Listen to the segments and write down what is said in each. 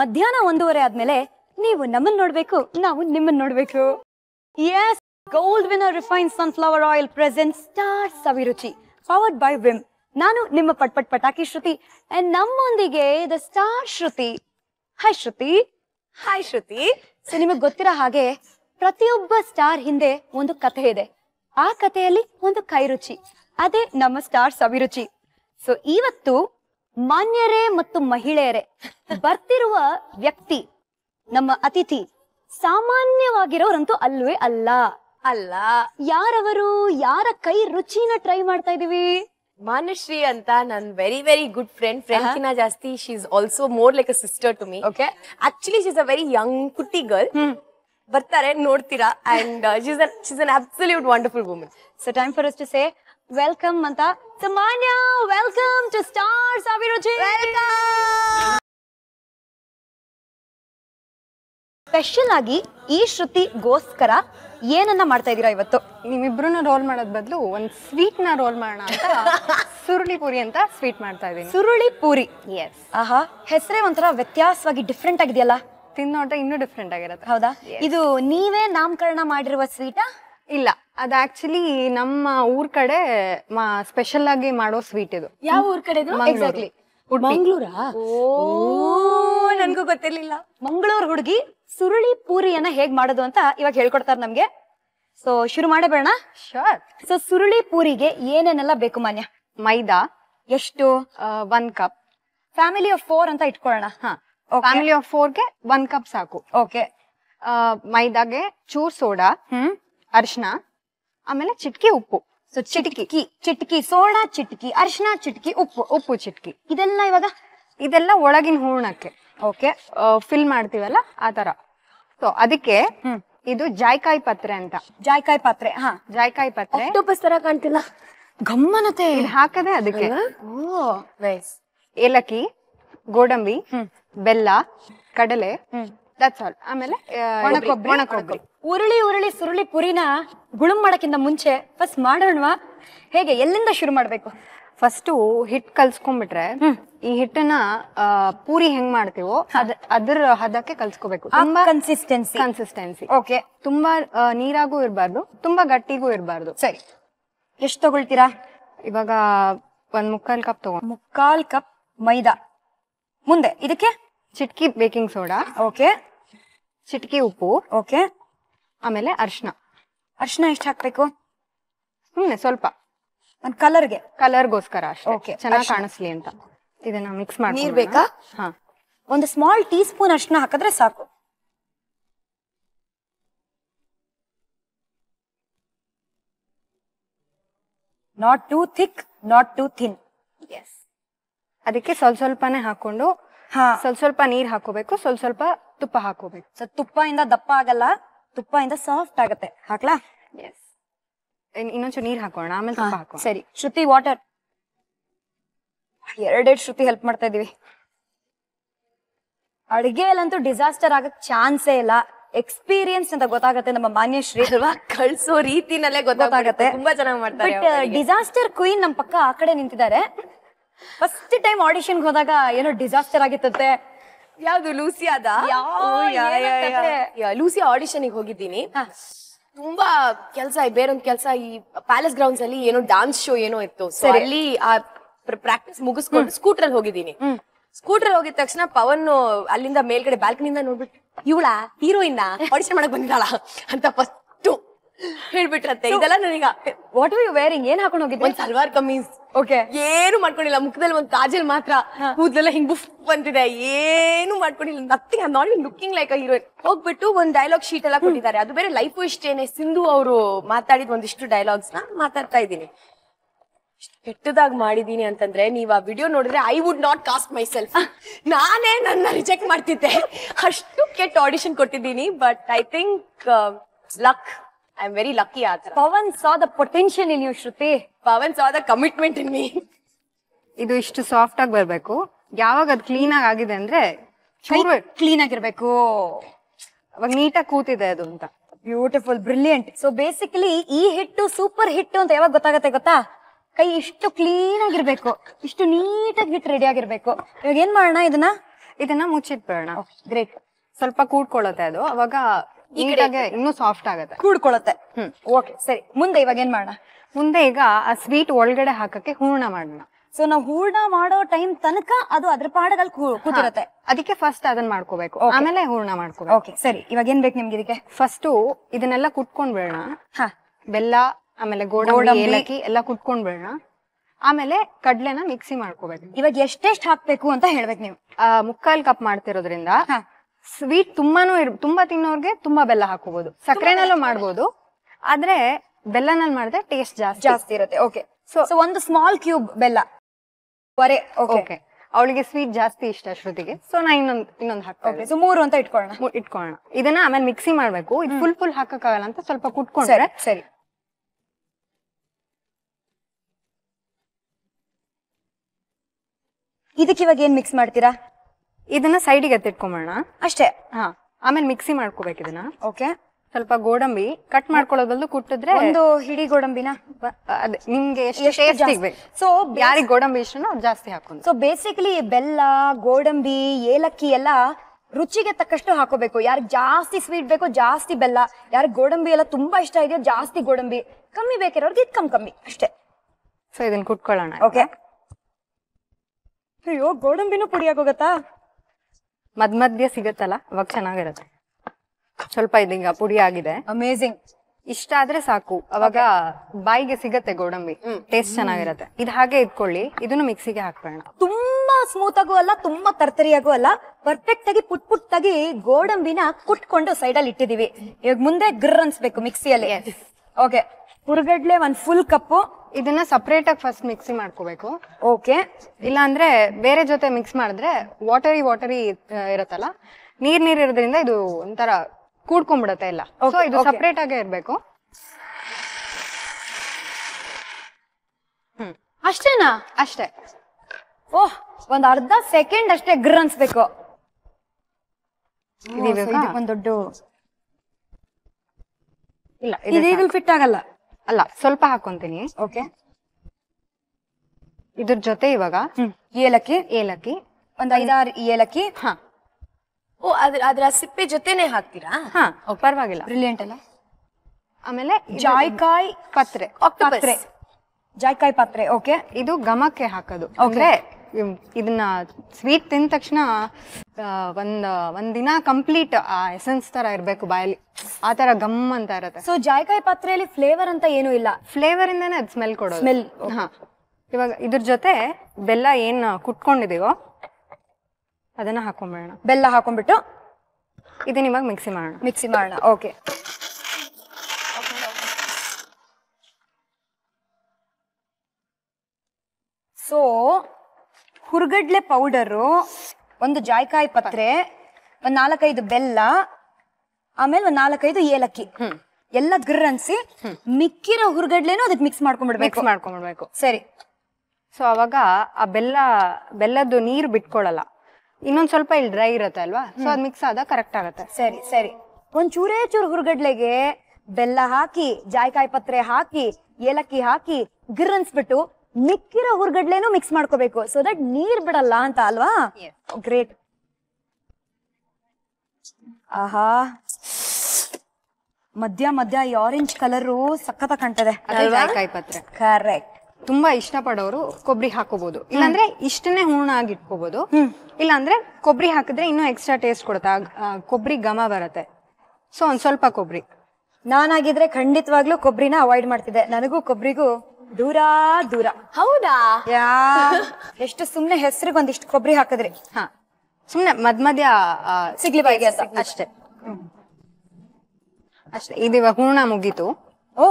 ಮಧ್ಯಾಹ್ನ ಒಂದೂವರೆ ಆದ್ಮೇಲೆ ನೀವು ನಮ್ಮನ್ನ ನೋಡ್ಬೇಕು ನಾವು ನಿಮ್ಮನ್ನ ನೋಡ್ಬೇಕು yes Gold Winner refine sunflower oil present star Saviruchi powered by Vim ನಾನು ನಿಮ್ಮ ಪಟ್ ಪಟಾಕಿ ಶ್ರುತಿ ಅಂಡ್ ನಮ್ಮೊಂದಿಗೆ the star Shruti hi Shruti hi Shruti so ನಿಮಗೆ ಗೊತ್ತಿರೋ ಹಾಗೆ ಪ್ರತಿಯೊಬ್ಬ ಸ್ಟಾರ್ ಹಿಂದೆ ಒಂದು ಕಥೆ ಇದೆ ಆ ಕಥೆಯಲ್ಲಿ ಒಂದು ಕೈರುಚಿ ಅದೇ ನಮ್ಮ ಸ್ಟಾರ್ ಸವಿರುಚಿ ಸೊ ಇವತ್ತು ಮಾನ್ಯರೇ ಮತ್ತು ಮಹಿಳೆಯರೇ ಬರ್ತಿರುವ ವ್ಯಕ್ತಿ ನಮ್ಮ ಅತಿಥಿ ಸಾಮಾನ್ಯವಾಗಿರೋರಂತೂ ಅಲ್ವೇ ಅಲ್ಲ ಅಲ್ಲ ಯಾರವರು ಯಾರ ಕೈ ರುಚಿನ ಟ್ರೈ ಮಾಡ್ತಾ ಇದೀವಿ ಮಾನಶ್ರೀ ಅಂತ ನನ್ very very good friend friend ಜಾಸ್ತಿ she's also more like a sister to me okay actually she's a very young ಕುಟ್ಟಿ ಗರ್ಲ್ ಬರ್ತಾರೆ ನೋಡ್ತೀರಾ and she is an absolute wonderful woman so time for us to say welcome ಅಂತ ಸಾಮಾನ್ಯ welcome to stars ಅಭಿರುಚಿ special ಆಗಿ ಈ ಶ್ರುತಿ ಗೋಸ್ಕರ ಏನನ್ನ ಮಾಡ್ತಾ ಇದೀರಾ ಇವತ್ತು ನೀವಿಬ್ರು ರೋಲ್ ಮಾಡೋದ್ ಬದಲು ಒಂದ್ ಸ್ವೀಟ್ ನ ರೋಲ್ ಮಾಡೋಣ ಅಂತ ಸುರುಳಿ ಪುರಿ ಅಂತ ಸ್ವೀಟ್ ಮಾಡ್ತಾ ಇದೀನಿ ಸುರುಳಿ ಪುರಿ ಎಸ್ ಆಹಾ ಹೆಸರೇ ಒಂಥರ ವ್ಯತ್ಯಾಸವಾಗಿ ಡಿಫ್ರೆಂಟ್ ಆಗಿದೆಯಲ್ಲ ತಿನ್ನೋಟ ಇನ್ನೂ ಡಿಫ್ರೆಂಟ್ ಆಗಿರತ್ತೆ ಹೌದಾ ಇದು ನೀವೇ ನಾಮಕರಣ ಮಾಡಿರುವ ಸ್ವೀಟಾ ಇಲ್ಲ ಅದ್ ಆಕ್ಚುಲಿ ನಮ್ಮ ಊರ್ ಕಡೆ ಸ್ಪೆಷಲ್ ಆಗಿ ಮಾಡೋ ಸ್ವೀಟ್ ಇದು ಯಾವ ಊರ್ ಕಡೆ ಎಕ್ಸಾಕ್ಟ್ಲಿ ಓ ನನ್ಗೂ ಗೊತ್ತಿರ್ಲಿಲ್ಲ ಮಂಗಳೂರ್ ಹುಡುಗಿ ಸುರುಳಿ ಪೂರಿಯನ್ನ ಹೇಗ್ ಮಾಡೋದು ಅಂತ ಇವಾಗ ಹೇಳ್ಕೊಡ್ತಾರೆ ನಮ್ಗೆ ಸೊ ಶುರು ಮಾಡಬೇಡ ಶೋರ್ ಸೊ ಸುರುಳಿ ಪೂರಿಗೆ ಏನೇನೆಲ್ಲ ಬೇಕು ಮಾನ್ಯ ಮೈದಾ ಎಷ್ಟು one cup family of four ಅಂತ ಇಟ್ಕೊಳ್ಳೋಣ ಹಾ ಫ್ಯಾಮಿಲಿ ಆಫ್ ಫೋರ್ಗೆ ಒನ್ ಕಪ್ ಸಾಕು ಓಕೆ ಮೈದಾಗೆ ಚೂರ್ ಸೋಡಾ ಹ್ಮ್ ಅರ್ಶನ ಆಮೇಲೆ ಚಿಟ್ಕಿ ಉಪ್ಪು ಸೊ ಚಿಟಕಿ ಚಿಟ್ಕಿ ಸೋಡಾ ಚಿಟ್ಕಿ ಅರ್ಶನ ಚಿಟ್ಕಿ ಉಪ್ಪು ಉಪ್ಪು ಚಿಟ್ಕಿ ಇದೆಲ್ಲ ಇವಾಗ ಇದೆಲ್ಲ ಒಳಗಿನ ಹೂರ್ಣಕ್ಕೆ ಓಕೆ ಫಿಲ್ ಮಾಡ್ತೀವಲ್ಲ ಆ ತರ ಸೊ ಅದಕ್ಕೆ ಇದು ಜಾಯ್ಕಾಯಿ ಪತ್ರೆ ಅಂತ ಜಾಯ್ಕಾಯಿ ಪತ್ರೆ ಹಾ ಜಾಯ್ಕಾಯಿ ಪತ್ರೆ ಟೂಪಸ್ ತರ ಕಾಣ್ತಿಲ್ಲ ಗಮ್ಮನತೆ ಇಲ್ಲಿ ಹಾಕದೆ ಅದಕ್ಕೆ ಏಲಕ್ಕಿ ಗೋಡಂಬಿ ಬೆಲ್ಲ ಕಡಲೆ ದಟ್ಸ್ ಆಲ್ ಆಮೇಲೆ ಒಣಕೊಬ್ಬರಿ ಒಣಕೊಬ್ಬರಿ ಉರುಳಿ ಉರುಳಿ ಸುರುಳಿ ಪುರಿನ ಗುಳುಂ ಮಾಡೋಕ್ಕಿಂತ ಮುಂಚೆ ಫಸ್ಟ್ ಮಾಡೋಣವಾ ಹೇಗೆ ಎಲ್ಲಿಂದ ಶುರು ಮಾಡಬೇಕು ಫಸ್ಟು ಹಿಟ್ಟು ಕಲ್ಸ್ಕೊಂಡ್ಬಿಟ್ರೆ ಈ ಹಿಟ್ಟನ್ನ ಪೂರಿ ಹೆಂಗ್ ಮಾಡ್ತೀವೋ ಅದ್ರ ಹದಕ್ಕೆ ಕಲ್ಸ್ಕೋಬೇಕು ತುಂಬಾ ಕನ್ಸಿಸ್ಟೆನ್ಸಿ ಕನ್ಸಿಸ್ಟೆನ್ಸಿ ಓಕೆ ತುಂಬಾ ನೀರಾಗೂ ಇರಬಾರ್ದು ತುಂಬಾ ಗಟ್ಟಿಗೂ ಇರಬಾರ್ದು ಸರಿ ಎಷ್ಟು ತಗೊಳ್ತೀರಾ ಇವಾಗ ಒಂದ್ ಮುಕ್ಕಾಲ್ ಕಪ್ ತಗೋ ಮುಕ್ಕಾಲ್ ಕಪ್ ಮೈದಾ ಮುಂದೆ ಇದಕ್ಕೆ ಚಿಟ್ಕಿ ಬೇಕಿಂಗ್ ಸೋಡಾ ಓಕೆ ಚಿಟ್ಕಿ ಉಪ್ಪು ಓಕೆ ಆಮೇಲೆ ಅರ್ಶಿನ ಅರ್ಶಿನ ಎಷ್ಟು ಹಾಕ್ಬೇಕು ಹ್ಮ್ ಸ್ವಲ್ಪ ಒಂದ್ ಕಲರ್ಗೆ ಕಲರ್ಗೋಸ್ಕರ ಅಷ್ಟೇ ಚೆನ್ನಾಗಿ ಕಾಣಿಸ್ಲಿ ಅಂತ ಇದನ್ನ ಮಿಕ್ಸ್ ಮಾಡಿ ನೀರ್ ಬೇಕಾ? ಹಾ ಒಂದು ಸ್ಮಾಲ್ ಟೀ ಸ್ಪೂನ್ ಅರ್ಶಿನ ಹಾಕಿದ್ರೆ ಸಾಕು not too thick not too thin ಅದಕ್ಕೆ ಸ್ವಲ್ಪ ಸ್ವಲ್ಪನೇ ಹಾಕೊಂಡು ಹಾ ಸ್ವಲ್ಪ ಸ್ವಲ್ಪ ನೀರ್ ಹಾಕೋಬೇಕು ಸ್ವಲ್ಪ ಸ್ವಲ್ಪ ತುಪ್ಪ ಹಾಕೋಬೇಕು ತುಪ್ಪ ಇಂದ ದಪ್ಪ ಆಗಲ್ಲ ತುಪ್ಪ ಇಂದ ಸಾಫ್ಟ್ ಆಗುತ್ತೆ ಹಾಕ್ಲಾ ಎಸ್ ನೀರ್ ಹಾಕೋಣ ಆಮೇಲೆ ತುಪ್ಪ ಹಾಕೋ ಸರಿ ಶ್ರುತಿ ವಾಟರ್ ಎರಡೆರಡು ಶ್ರುತಿ ಹೆಲ್ಪ್ ಮಾಡ್ತಾ ಇದೀವಿ ಅಡಿಗೆಯಲ್ಲಂತೂ ಡಿಸಾಸ್ಟರ್ ಆಗಕ್ ಚಾನ್ಸೇ ಇಲ್ಲ ಎಕ್ಸ್ಪೀರಿಯನ್ಸ್ ಅಂತ ಗೊತ್ತಾಗತ್ತೆ ನಮ್ಮ ಮಾನ್ಯ ಶ್ರೀ ಕಳ್ಸೋ ರೀತಿನಲ್ಲೇ ಗೊತ್ತಾಗತ್ತೆ ತುಂಬಾ ಚೆನ್ನಾಗಿ ಮಾಡ್ತಾರೆ ಡಿಸಾಸ್ಟರ್ ಕ್ವೀನ್ ನಮ್ ಪಕ್ಕ ಆ ಕಡೆ ನಿಂತಿದ್ದಾರೆ ಫಸ್ಟ್ ಟೈಮ್ ಆಡಿಷನ್ಗೆ ಹೋದಾಗ ಏನೋ ಡಿಸಾಸ್ಟರ್ ಆಗಿತ್ತಂತೆ ಯಾವ್ದು ಅದ ಲೂಸಿ ಆಡಿಷನ್ ಹೋಗಿದ್ದೀನಿ ತುಂಬಾ ಕೆಲಸ ಬೇರೊಂದ್ ಕೆಲಸ ಈ ಪ್ಯಾಲೇಸ್ ಗ್ರೌಂಡ್ಸ್ ಅಲ್ಲಿ ಏನೋ ಡಾನ್ಸ್ ಶೋ ಏನೋ ಇತ್ತು ಅಲ್ಲಿ ಆ ಪ್ರಾಕ್ಟೀಸ್ ಮುಗಿಸ್ಕೊಂಡು ಸ್ಕೂಟರ್ ಅಲ್ಲಿ ಹೋಗಿದ್ದೀನಿ ಸ್ಕೂಟರ್ ಹೋಗಿದ ತಕ್ಷಣ ಪವನ್ ಅಲ್ಲಿಂದ ಮೇಲ್ಗಡೆ ಬಾಲ್ಕನಿಂದ ನೋಡ್ಬಿಟ್ಟು ಇವಳ ಹೀರೋಯಿನ್ ಆಡಿಷನ್ ಮಾಡಕ್ ಬಂದಿದ್ದಾಳ ಅಂತ ಫಸ್ಟ್ ಹೇಳ್ಬಿಟ್ರಂತೆ ಇದೆಲ್ಲ ನನಗ ವಾಟ್ ಆರ್ ಯು ವೇರಿಂಗ್ ಏನ್ ಹಾಕೊಂಡು ಹೋಗಿದ್ದೆ ಒಂದ್ ಸಲ್ವಾರ್ ಕಮೀಸ್ ಓಕೆ ಏನು ಮಾಡ್ಕೊಂಡಿಲ್ಲ ಮುಖದಲ್ಲಿ ಒಂದ್ ಕಾಜಲ್ ಮಾತ್ರ ಕೂದಲೆಲ್ಲ ಹಿಂಗ್ ಬುಫ್ ಬಂದಿದೆ ಏನು ಮಾಡ್ಕೊಂಡಿಲ್ಲ nothing I not looking like a heroine ಹೋಗ್ಬಿಟ್ಟು ಒಂದ್ ಡೈಲಾಗ್ ಶೀಟ್ ಎಲ್ಲ ಕೊಟ್ಟಿದ್ದಾರೆ ಅದು ಬೇರೆ ಲೈಫ್ ಇಷ್ಟೇನೆ ಸಿಂಧು ಅವರು ಮಾತಾಡಿದ ಒಂದಿಷ್ಟು ಡೈಲಾಗ್ಸ್ ನ ಮಾತಾಡ್ತಾ ಇದ್ದೀನಿ ಕೆಟ್ಟದಾಗ್ ಮಾಡಿದೀನಿ ಅಂತಂದ್ರೆ ನೀವ್ ಆ ವಿಡಿಯೋ ನೋಡಿದ್ರೆ I would not cast myself ನಾನೇ ನನ್ನ ರಿಜೆಕ್ಟ್ ಮಾಡ್ತಿದ್ದೆ ಅಷ್ಟು ಕೆಟ್ಟ ಆಡಿಷನ್ ಕೊಟ್ಟಿದ್ದೀನಿ but I think luck I am very lucky ಆ ತರ Pavan saw the potential in you Shruti Pavan saw the commitment in me ಇದು ಇಷ್ಟು ಸಾಫ್ಟ್ ಆಗಿ ಬರಬೇಕು ಯಾವಾಗ ಅದು ಕ್ಲೀನ್ ಆಗಿ ಆಗಿದೆ ಅಂದ್ರೆ ಕ್ಲೀನ್ ಆಗಿರ್ಬೇಕು ಅವಾಗ ನೀಟಾಗಿ ಕೂತಿದೆ ಅದು ಅಂತ ಬ್ಯೂಟಿಫುಲ್ ಬ್ರಿಲಿಯಂಟ್ ಸೊ ಬೇಸಿಕಲಿ ಈ ಹಿಟ್ಟು ಸೂಪರ್ ಹಿಟ್ಟು ಅಂತ ಯಾವಾಗ ಗೊತ್ತಾಗತ್ತೆ ಗೊತ್ತಾ ಕೈ ಇಷ್ಟು ಕ್ಲೀನ್ ಆಗಿರ್ಬೇಕು ಇಷ್ಟು ನೀಟಾಗಿ ಹಿಟ್ಟು ರೆಡಿ ಆಗಿರ್ಬೇಕು ಇವಾಗ ಏನ್ ಮಾಡೋಣ ಇದನ್ನ ಇದನ್ನ ಮುಚ್ಚಿಟ್ಬೇಡ ಗ್ರೇಟ್ oh, ಸ್ವಲ್ಪ ಕೂಡ್ಕೊಳ್ಳುತ್ತೆ ಅದು ಅವಾಗ ಇನ್ನೂ ಸಾಫ್ಟ್ ಆಗುತ್ತೆ ಕೂಡ್ಕೊಳ್ಳುತ್ತೆ ಓಕೆ ಸರಿ ಮುಂದೆ ಇವಾಗ ಏನ್ ಮಾಡೋಣ ಮುಂದೆ ಈಗ ಆ ಸ್ವೀಟ್ ಒಳಗಡೆ ಹಾಕಕ್ಕೆ ಹೂರ್ಣ ಮಾಡೋಣ ಸೊ ನಾವು ಹೂರ್ಣ ಮಾಡೋ ಟೈಮ್ ತನಕ ಅದು ಅದ್ರ ಪಾಡದಲ್ಲಿ ಕೂತಿರುತ್ತೆ ಅದಕ್ಕೆ ಫಸ್ಟ್ ಅದನ್ನ ಮಾಡ್ಕೋಬೇಕು ಆಮೇಲೆ ಹೂರ್ಣ ಮಾಡ್ಕೋಬೇಕು ಓಕೆ ಸರಿ ಇವಾಗ ಏನ್ ಬೇಕು ನಿಮ್ಗೆ ಇದಕ್ಕೆ ಫಸ್ಟ್ ಇದನ್ನೆಲ್ಲ ಕುಟ್ಕೊಂಡ್ ಬಿಡೋಣ ಬೆಲ್ಲ ಆಮೇಲೆ ಗೋಡಂಬಿ ಏಲಕ್ಕಿ ಎಲ್ಲ ಕುಟ್ಕೊಂಡ್ ಬಿಡೋಣ ಆಮೇಲೆ ಕಡ್ಲೆನ ಮಿಕ್ಸಿ ಮಾಡ್ಕೋಬೇಕು ಇವಾಗ ಎಷ್ಟೆಷ್ಟು ಹಾಕ್ಬೇಕು ಅಂತ ಹೇಳ್ಬೇಕು ನೀವು ಮುಕ್ಕಾಲ್ ಕಪ್ ಮಾಡ್ತಿರೋದ್ರಿಂದ ಸ್ವೀಟ್ ತುಂಬಾನು ಇರ್ ತುಂಬಾ ತಿನ್ನೋರ್ಗೆ ತುಂಬಾ ಬೆಲ್ಲ ಹಾಕೋಬಹುದು ಸಕ್ಕರೆನಲ್ಲೂ ಮಾಡ್ಬೋದು ಆದ್ರೆ ಬೆಲ್ಲನಲ್ಲಿ ಮಾಡಿದ್ರೆ ಟೇಸ್ಟ್ ಜಾಸ್ತಿ ಜಾಸ್ತಿ ಇರುತ್ತೆ ಓಕೆ ಸೊ ಒಂದು ಸ್ಮಾಲ್ ಕ್ಯೂಬ್ ಬೆಲ್ಲ ವರೆ ಓಕೆ ಅವಳಿಗೆ ಸ್ವೀಟ್ ಜಾಸ್ತಿ ಇಷ್ಟ ಶ್ರುತಿಗೆ ಸೊ ನಾ ಇನ್ನೊಂದು ಇನ್ನೊಂದು ಸೊ ಮೂರು ಅಂತ ಇಟ್ಕೊಳ್ಳೋಣ ಇಟ್ಕೊಳ್ಳೋಣ ಇದನ್ನ ಆಮೇಲೆ ಮಿಕ್ಸಿ ಮಾಡ್ಬೇಕು ಇದು ಫುಲ್ ಫುಲ್ ಹಾಕಕ್ಕಾಗಲ್ಲ ಅಂತ ಸ್ವಲ್ಪ ಕುಟ್ಕೊಂಡ್ರೆ ಸರಿ ಇದಕ್ಕೆ ಇವಾಗ ಏನ್ ಮಿಕ್ಸ್ ಮಾಡ್ತೀರಾ ಇದನ್ನ ಸೈಡಿಗೆ ಎತ್ತಿಟ್ಕೊಂಬೋಣ ಅಷ್ಟೇ ಹಾ ಆಮೇಲೆ ಮಿಕ್ಸಿ ಮಾಡ್ಕೋಬೇಕು ಇದನ್ನ ಓಕೆ ಸ್ವಲ್ಪ ಗೋಡಂಬಿ ಕಟ್ ಮಾಡ್ಕೊಳ್ಳೋದ್ ಕುಟ್ಟಿದ್ರೆ ಒಂದು ಹಿಡಿ ಗೋಡಂಬಿನ ಅದೇ ನಿಮ್ಗೆ ಸೊ ಯಾರಿಗೆ ಗೋಡಂಬಿ ಇಷ್ಟನೋ ಜಾಸ್ತಿ ಹಾಕೊಂಡು ಸೊ ಬೇಸಿಕಲಿ ಬೆಲ್ಲ ಗೋಡಂಬಿ ಏಲಕ್ಕಿ ಎಲ್ಲ ರುಚಿಗೆ ತಕ್ಕಷ್ಟು ಹಾಕೋಬೇಕು ಯಾರಿಗೆ ಜಾಸ್ತಿ ಸ್ವೀಟ್ ಬೇಕೋ ಜಾಸ್ತಿ ಬೆಲ್ಲ ಯಾರಿಗೆ ಗೋಡಂಬಿ ಎಲ್ಲ ತುಂಬಾ ಇಷ್ಟ ಇದೆಯೋ ಜಾಸ್ತಿ ಗೋಡಂಬಿ ಕಮ್ಮಿ ಬೇಕಿರೋರ್ಗೆ ಇದು ಕಮ್ಮಿ ಕಮ್ಮಿ ಅಷ್ಟೇ ಸೊ ಇದನ್ನ ಕುಟ್ಕೊಳ್ಳೋಣ ಓಕೆ ಅಯ್ಯೋ ಗೋಡಂಬಿನೂ ಪುಡಿ ಮದ್ ಮಧ್ಯ ಸಿಗತ್ತಲ್ಲ ಅವಾಗ ಚೆನ್ನಾಗಿರತ್ತೆ ಸ್ವಲ್ಪ ಇದೀಗ ಪುಡಿ ಆಗಿದೆ ಅಮೇಸಿಂಗ್ ಇಷ್ಟ ಆದ್ರೆ ಸಾಕು ಅವಾಗ ಬಾಯಿಗೆ ಸಿಗತ್ತೆ ಗೋಡಂಬಿ ಟೇಸ್ಟ್ ಚೆನ್ನಾಗಿರತ್ತೆ ಇದು ಹಾಗೆ ಇಟ್ಕೊಳ್ಳಿ ಇದನ್ನು ಮಿಕ್ಸಿಗೆ ಹಾಕೋಣ ತುಂಬಾ ಸ್ಮೂತ್ ಆಗು ಅಲ್ಲ ತುಂಬಾ ತರ್ತರಿಯಾಗೂ ಅಲ್ಲ ಪರ್ಫೆಕ್ಟ್ ಆಗಿ ಪುಟ್ ಪುಟ್ಟಾಗಿ ಗೋಡಂಬಿನ ಕುಟ್ಕೊಂಡು ಸೈಡ್ ಅಲ್ಲಿ ಇಟ್ಟಿದೀವಿ ಇವಾಗ ಮುಂದೆ ಗ್ರರ್ ಅನ್ಸ್ಬೇಕು ಮಿಕ್ಸಿಯಲ್ಲಿ ಓಕೆ ಹುರ್ಗಡ್ಲೆ ಒಂದ್ ಫುಲ್ ಕಪ್ಪು ಇದನ್ನ ಸಪರೇಟ್ ಆಗಿ ಫಸ್ಟ್ ಮಿಕ್ಸಿ ಮಾಡ್ಕೋಬೇಕು ಓಕೆ ಇಲ್ಲ ಅಂದ್ರೆ ಬೇರೆ ಜೊತೆ ಮಿಕ್ಸ್ ಮಾಡಿದ್ರೆ ವಾಟರಿ ವಾಟರಿ ಇರತ್ತಲ್ಲ ನೀರ್ ನೀರ್ ಇರೋದ್ರಿಂದ ಇದು ಒಂಥರ ಕೂಡ್ಕೊಂಡ್ಬಿಡತ್ತೆ ಇಲ್ಲ ಇದು ಸಪ್ರೇಟ್ ಆಗೇ ಇರಬೇಕು ಅಷ್ಟೇನಾ ಅಷ್ಟೇ ಓಹ್ ಒಂದ್ ಅರ್ಧ ಸೆಕೆಂಡ್ ಅಷ್ಟೇ ಗ್ರ ಅನ್ಸ್ಬೇಕು ಒಂದ್ ದೊಡ್ಡ ಇಲ್ಲ ಇದು ಈಗಲೂ ಫಿಟ್ ಆಗಲ್ಲ ಅಲ್ಲ ಸ್ವಲ್ಪ ಹಾಕೊಂತೀನಿ ಓಕೆ ಇದ್ರ ಜೊತೆ ಇವಾಗ ಏಲಕ್ಕಿ ಏಲಕ್ಕಿ ಒಂದ್ ಐದಾರು ಏಲಕ್ಕಿ ಹಾ ಓ ಅದ್ರ ಅದ್ರ ಸಿಪ್ಪೆ ಜೊತೆನೆ ಹಾಕ್ತೀರಾ ಹಾ ಪರವಾಗಿಲ್ಲ ಬ್ರಿಲಿಯಂಟ್ ಅಲ್ಲ ಆಮೇಲೆ ಜಾಯ್ಕಾಯಿ ಪತ್ರೆ ಪತ್ರೆ ಜಾಯ್ಕಾಯಿ ಪತ್ರೆ ಓಕೆ ಇದು ಗಮಕ್ಕೆ ಹಾಕೋದು ಓಕೆ ಇದನ್ನ ಸ್ವೀಟ್ ತಿಂದ ತಕ್ಷಣ ಒಂದು ದಿನ ಕಂಪ್ಲೀಟ್ ಆ ಎಸೆನ್ಸ್ ತರ ಇರಬೇಕು ಬಾಯಲ್ಲಿ ಆ ತರ ಗಮ್ ಅಂತ ಇರುತ್ತೆ ಸೊ ಜಾಯ್ಕಾಯಿ ಪಾತ್ರೆಯಲ್ಲಿ ಫ್ಲೇವರ್ ಅಂತ ಏನು ಇಲ್ಲ ಫ್ಲೇವರ್ ಇಂದಾನೆ ಅದು ಸ್ಮೆಲ್ ಕೊಡೋದು ಸ್ಮೆಲ್ ಇವಾಗ ಇದ್ರ ಜೊತೆ ಬೆಲ್ಲ ಏನು ಕುಟ್ಕೊಂಡಿದೀವೋ ಅದನ್ನ ಹಾಕೊಂಡ್ಬಿಡೋಣ ಬೆಲ್ಲ ಹಾಕೊಂಡ್ಬಿಟ್ಟು ಇದನ್ನ ಇವಾಗ ಮಿಕ್ಸಿ ಮಾಡೋಣ ಮಿಕ್ಸಿ ಮಾಡೋಣ ಓಕೆ ಸೊ ಹುರ್ಗಡ್ಲೆ ಪೌಡರು ಒಂದು ಜಾಯ್ಕಾಯಿ ಪತ್ರೆ ಒಂದ್ ನಾಲ್ಕೈದು ಬೆಲ್ಲ ಆಮೇಲೆ ಒಂದ್ ನಾಲ್ಕೈದು ಏಲಕ್ಕಿ ಎಲ್ಲ ಗ್ರರ್ ಅನ್ಸಿ ಮಿಕ್ಕಿರೋ ಹುರ್ಗಡ್ಲೆನೂ ಅದಕ್ಕೆ ಮಿಕ್ಸ್ ಮಾಡ್ಕೊಂಡ್ಬಿಡ್ಬೇಕು ಮಿಕ್ಸ್ ಮಾಡ್ಕೊಂಡ್ಬಿಡ್ಬೇಕು ಸರಿ ಸೊ ಅವಾಗ ಆ ಬೆಲ್ಲ ಬೆಲ್ಲದ್ದು ನೀರು ಬಿಟ್ಕೊಳ್ಳಲ್ಲ ಇನ್ನೊಂದ್ ಸ್ವಲ್ಪ ಇಲ್ಲಿ ಡ್ರೈ ಇರುತ್ತೆ ಅಲ್ವಾ ಸೊ ಅದ್ ಮಿಕ್ಸ್ ಆದಾಗ ಕರೆಕ್ಟ್ ಆಗುತ್ತೆ ಸರಿ ಸರಿ ಒಂದ್ ಚೂರೇ ಚೂರು ಹುರ್ಗಡ್ಲೆಗೆ ಬೆಲ್ಲ ಹಾಕಿ ಜಾಯ್ಕಾಯಿ ಪತ್ರೆ ಹಾಕಿ ಏಲಕ್ಕಿ ಹಾಕಿ ಗಿರ್ ಮಿಕ್ಕಿರೋ ಹುರ್ಗಡ್ಲೆನೂ ಮಿಕ್ಸ್ ಮಾಡ್ಕೋಬೇಕು ಸೊ ದಟ್ ನೀರ್ ಬಿಡಲ್ಲ ಅಂತ ಅಲ್ವಾ ಗ್ರೇಟ್ ಆಹಾ ಮಧ್ಯ ಮಧ್ಯ ಈ ಆರೆಂಜ್ ಕಲರ್ ಸಖತ ಕಾಣ್ತದೆ ಕರೆಕ್ಟ್ ತುಂಬಾ ಇಷ್ಟ ಪಡೋರು ಕೊಬ್ಬರಿ ಹಾಕೋಬಹುದು ಇಲ್ಲಾಂದ್ರೆ ಇಷ್ಟನ್ನೇ ಹೂರ್ಣ ಆಗಿಟ್ಕೋಬಹುದು ಇಲ್ಲಾಂದ್ರೆ ಕೊಬ್ಬರಿ ಹಾಕಿದ್ರೆ ಇನ್ನೂ ಎಕ್ಸ್ಟ್ರಾ ಟೇಸ್ಟ್ ಕೊಡುತ್ತೆ ಕೊಬ್ಬರಿ ಗಮ ಬರುತ್ತೆ ಸೊ ಒಂದ್ ಸ್ವಲ್ಪ ಕೊಬ್ಬರಿ ನಾನಾಗಿದ್ರೆ ಖಂಡಿತವಾಗ್ಲೂ ಕೊಬ್ಬರಿನ ಅವಾಯ್ಡ್ ಮಾಡ್ತಿದ್ದೆ ನನಗೂ ಕೊಬ್ಬರಿಗೂ ದೂರ ದೂರ ಹೌದಾ ಯಾ ಎಷ್ಟು ಸುಮ್ನೆ ಹೆಸರಿಗೆ ಒಂದಿಷ್ಟು ಕೊಬ್ಬರಿ ಹಾಕಿದ್ರಿ ಹಾ ಸುಮ್ನೆ ಮದ್ ಮಧ್ಯ ಸಿಗ್ಲಿ ಬಾಯಿಗೆ ಅಷ್ಟೇ ಅಷ್ಟೇ ಇದಿವ ಹೂರ್ಣ ಮುಗೀತು ಓ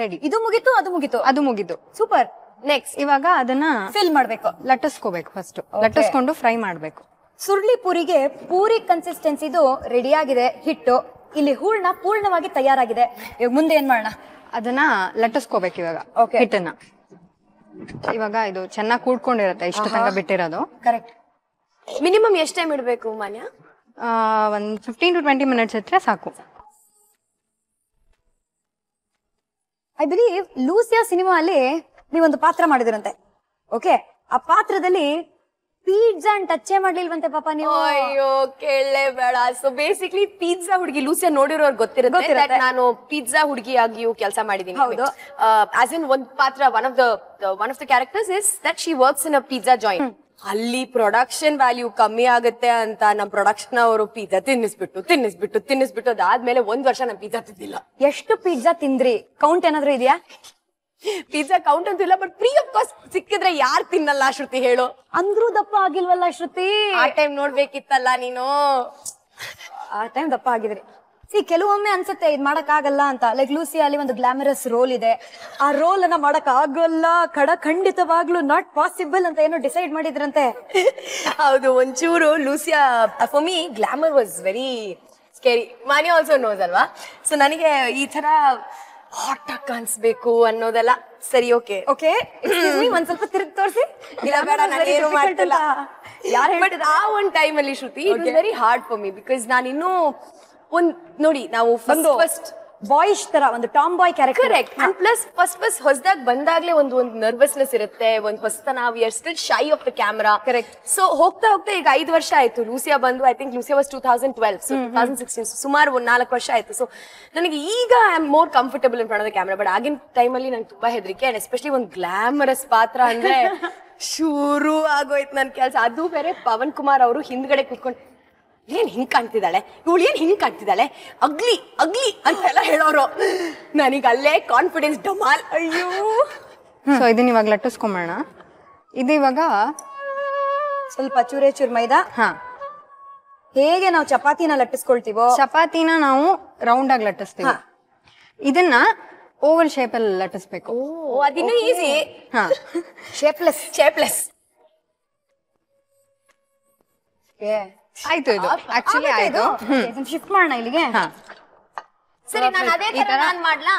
ರೆಡಿ ಇದು ಮುಗೀತು ಅದು ಮುಗೀತು ಅದು ಮುಗೀತು ಸೂಪರ್ ನೆಕ್ಸ್ಟ್ ಇವಾಗ ಅದನ್ನ ಫಿಲ್ ಮಾಡ್ಬೇಕು ಲಟ್ಟಿಸ್ಕೋಬೇಕು ಫಸ್ಟ್ ಲಟ್ಟಿಸ್ಕೊಂಡು ಫ್ರೈ ಮಾಡ್ಬೇಕು ಸುರ್ಲಿ ಪುರಿಗೆ ಪೂರಿ ಕನ್ಸಿಸ್ಟೆನ್ಸಿದು ರೆಡಿ ಆಗಿದೆ ಹಿಟ್ಟು ಇಲ್ಲಿ ಹೂರ್ಣ ಪೂರ್ಣವಾಗಿ ತಯಾರಾಗಿದೆ ಇವಾಗ ಮುಂದೆ ಏನ್ ಮಾಡೋಣ ಅದನ್ನ ಲಟ್ಟಿಸ್ಕೋಬೇಕು ಇವಾಗ ಓಕೆ ಹಿಟ್ಟನ್ನ ಇವಾಗ ಇದು ಚೆನ್ನಾಗಿ ಕೂಡ್ಕೊಂಡಿರತ್ತೆ ಇಷ್ಟು ತನಕ ಬಿಟ್ಟಿರೋದು ಕರೆಕ್ಟ್ ಮಿನಿಮಮ್ ಎಷ್ಟು ಟೈಮ್ ಇಡಬೇಕು ಮಾನ್ಯ ಆ, ಒಂದ್ ಫಿಫ್ಟೀನ್ ಟು ಟ್ವೆಂಟಿ ಮಿನಿಟ್ಸ್ ಇಟ್ರೆ ಸಾಕು ಐ ಬಿಲೀವ್ ಲೂಸಿಯಾ ಸಿನಿಮಾ ಅಲ್ಲಿ ನೀವೊಂದು ಪಾತ್ರ ಮಾಡಿದಿರಂತೆ ಓಕೆ ಆ ಪಾತ್ರದಲ್ಲಿ ಪಿಜ್ಜಾ ಅನ್ ಟಚ್ಚೇ ಮಾಡ್ಲಿಲ್ವಂತೆ ಪಾಪ ನೀವು ಅಯ್ಯೋ ಕೇಳಲೇ ಬೇಡ ಸೊ ಬೇಸಿಕ್ಲಿ ಪಿಜ್ಜಾ ಹುಡುಗಿ ಲೂಸಿಯಾ ನೋಡಿರೋರ್ ಗೊತ್ತಿರುತ್ತೆ ನಾನು ಪಿಜ್ಜಾ ಹುಡುಗಿಯಾಗಿಯೂ ಕೆಲಸ ಮಾಡಿದ್ದೀನಿ ಹೌದು. ಆಸ್ ಇನ್ ಒಂದ್ ಪಾತ್ರ one of the one of the characters is that she works in a pizza joint ಅಲ್ಲಿ ಪ್ರೊಡಕ್ಷನ್ ವ್ಯಾಲ್ಯೂ ಕಮ್ಮಿ ಆಗುತ್ತೆ ಅಂತ ನಮ್ ಪ್ರೊಡಕ್ಷನ್ ಅವರು ಪಿಜ್ಜಾ ತಿನ್ನಿಸ್ಬಿಟ್ಟು ತಿನ್ನಿಸ್ಬಿಟ್ಟು ತಿನ್ನಿಸ್ಬಿಟ್ಟು ಅದಾದ್ಮೇಲೆ ಒಂದ್ ವರ್ಷ ನಾನು ಪಿಜ್ಜಾ ತಿಂದಿಲ್ಲ ಎಷ್ಟು ಪಿಜ್ಜಾ ತಿಂದ್ರಿ ಕೌಂಟ್ ಏನಾದ್ರು ಇದೆಯಾ ಪಿಜ್ಜಾ ಕೌಂಟ್ ಅಂತಿಲ್ಲ ಬಟ್ ಫ್ರೀ ಆಫ್ ಕಾಸ್ಟ್ ಸಿಕ್ಕಿದ್ರೆ ಯಾರು ತಿನ್ನಲ್ಲ ಶ್ರುತಿ ಹೇಳು ಅಂದ್ರೂ ದಪ್ಪ ಆಗಿಲ್ವಲ್ಲ ಶ್ರುತಿ ಆ ಟೈಮ್ ನೋಡ್ಬೇಕಿತ್ತಲ್ಲ ನೀನು ಆ ಟೈಮ್ ದಪ್ಪ ಆಗಿದ್ರಿ ಸಿ ಕೆಲವೊಮ್ಮೆ ಅನ್ಸುತ್ತೆ ಇದು ಆಗಲ್ಲ ಅಂತ ಲೈಕ್ ಲೂಸಿ ಅಲ್ಲಿ ಒಂದು ಗ್ಲಾಮರಸ್ ರೋಲ್ ಇದೆ ಆ ರೋಲ್ ಅನ್ನ ಮಾಡಕ್ ಆಗಲ್ಲ ಕಡ ಖಂಡಿತವಾಗ್ಲೂ ನಾಟ್ ಪಾಸಿಬಲ್ ಅಂತ ಏನೋ ಡಿಸೈಡ್ ಮಾಡಿದ್ರಂತೆ ಹೌದು ಒಂಚೂರು Lucia for me glamour was very scary Mani also knows ಅಲ್ವಾ ಸೊ ನನಗೆ ಈ ತರ ಹಾಟ್ ಆಗಿ ಕಾಣಿಸ್ಬೇಕು ಅನ್ನೋದೆಲ್ಲ ಸರಿ ಓಕೆ ಓಕೆ ಒಂದ್ ಸ್ವಲ್ಪ ತಿರುಗ್ ತೋರಿಸಿ ಇಲ್ಲ ಬೇಡ ನಾನೇನು ಮಾಡ್ತಿಲ್ಲ ಯಾರು ಬಟ್ ಆ ಒಂದ್ ಟೈಮ್ ಅಲ್ಲಿ Shruti it very hard for me because ನಾನು ಒಂದ್ ನೋಡಿ ನಾವು ಫಸ್ಟ್ ಫಸ್ಟ್ ಬಾಯ್ಸ್ ತರ ಒಂದು tom boy character and plus first first ಹೊಸದಾಗ ಬಂದಾಗ್ಲೇ ಒಂದು ಒಂದು ನರ್ವಸ್ನೆಸ್ ಇರುತ್ತೆ ಒಂದು ಹೊಸತನ we are still shy of the camera correct so ಹೋಗ್ತಾ ಹೋಗ್ತಾ ಈಗ ಐದು ವರ್ಷ ಆಯ್ತು ಲೂಸಿಯಾ ಬಂದು I think Lucia was two thousand twelve so thousand sixteen ಸುಮಾರು ಒಂದು ನಾಲ್ಕು ವರ್ಷ ಆಯ್ತು ಸೊ ನನಗೆ ಈಗ I am more comfortable in front of the camera but ಆಗಿನ ಟೈಮಲ್ಲಿ ನಂಗೆ ತುಂಬಾ ಹೆದರಿಕೆ ಅಂಡ್ ಎಸ್ಪೆಷಲಿ ಒಂದು ಗ್ಲಾಮರಸ್ ಪಾತ್ರ ಅಂದ್ರೆ ಶುರು ಆಗೋಯ್ತು ನನ್ನ ಕೆಲಸ ಅದು ಬೇರೆ ಪವನ್ ಕುಮಾರ್ ಅವರು ಹಿಂದ್ಗಡೆ ಕುತ್ಕೊಂಡು ಏನ್ ಹಿಂಗ್ ಕಾಣ್ತಿದ್ದಾಳೆ ಇವಳು ಏನು ಹಿಂಗ್ ಕಾಣ್ತಿದ್ದಾಳೆ ಅಗ್ಲಿ ಅಗ್ಲಿ ಅಂತೆಲ್ಲ ಹೇಳೋರು ನನಗೆ ಅಲ್ಲೇ ಕಾನ್ಫಿಡೆನ್ಸ್ ಡಮಾಲ್ ಅಯ್ಯೋ ಸೊ ಇದನ್ನ ಇವಾಗ ಲಟ್ಟಿಸ್ಕೊಂಬೋಣ ಇದು ಇವಾಗ ಸ್ವಲ್ಪ ಚೂರೇ ಚೂರು ಮೈದಾ ಹಾ ಹೇಗೆ ನಾವು ಚಪಾತಿನ ಲಟ್ಟಿಸ್ಕೊಳ್ತೀವೋ ಚಪಾತಿನ ನಾವು ರೌಂಡ್ ಆಗಿ ಲಟ್ಟಿಸ್ತೀವಿ ಇದನ್ನ ಓವಲ್ ಶೇಪ್ ಅಲ್ಲಿ ಲಟ್ಟಿಸ್ಬೇಕು ಓ ಅದಿನ್ನೂ ಈಸಿ ಹಾ ಶೇಪ್ಲೆಸ್ ಶೇಪ್ಲೆಸ್ ಆಯ್ತು ಇದು ಆಕ್ಚುಲಿ ಆಯ್ತು ಶಿಫ್ಟ್ ಮಾಡೋಣ ಇಲ್ಲಿಗೆ ಸರಿ ನಾನು ಅದೇ ತರ ನಾನು ಮಾಡ್ಲಾ